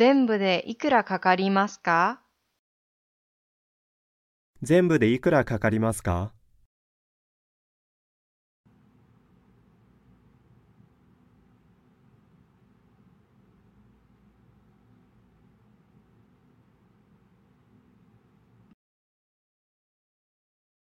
全部でいくらかかりますか全部でいくらかかりますか